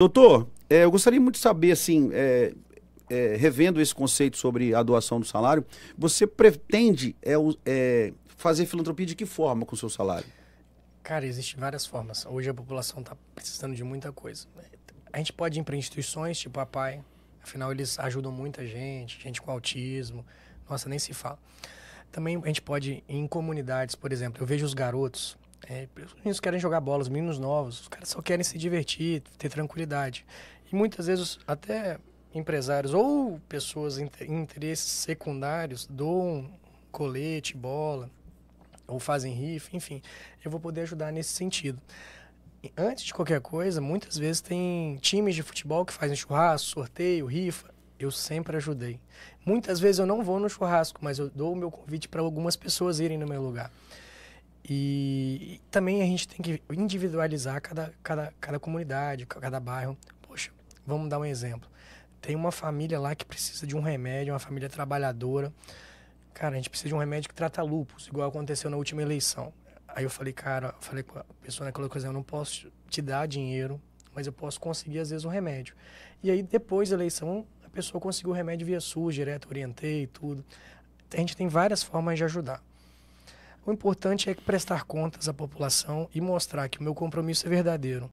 Doutor, é, eu gostaria muito de saber, assim, é, é, revendo esse conceito sobre a doação do salário, você pretende é, é, fazer filantropia de que forma com o seu salário? Cara, existem várias formas. Hoje a população está precisando de muita coisa. A gente pode ir para instituições, tipo a PAI, afinal eles ajudam muita gente, gente com autismo, nossa, nem se fala. Também a gente pode ir em comunidades, por exemplo, eu vejo os garotos é, os meninos querem jogar bola, os meninos novos, os caras só querem se divertir, ter tranquilidade. E muitas vezes até empresários ou pessoas em interesses secundários doam colete, bola, ou fazem rifa, enfim. Eu vou poder ajudar nesse sentido. Antes de qualquer coisa, muitas vezes tem times de futebol que fazem churrasco, sorteio, rifa. Eu sempre ajudei. Muitas vezes eu não vou no churrasco, mas eu dou o meu convite para algumas pessoas irem no meu lugar. E, e, também a gente tem que individualizar cada, cada, cada comunidade, cada bairro. Poxa, vamos dar um exemplo. Tem uma família lá que precisa de um remédio, uma família trabalhadora. Cara, a gente precisa de um remédio que trata lúpus, igual aconteceu na última eleição. Aí eu falei, cara, eu falei com a pessoa naquela coisa, eu não posso te dar dinheiro, mas eu posso conseguir às vezes um remédio. E aí depois da eleição, a pessoa conseguiu o remédio via SUS, direto, orientei e tudo. A gente tem várias formas de ajudar. O importante é prestar contas à população e mostrar que o meu compromisso é verdadeiro.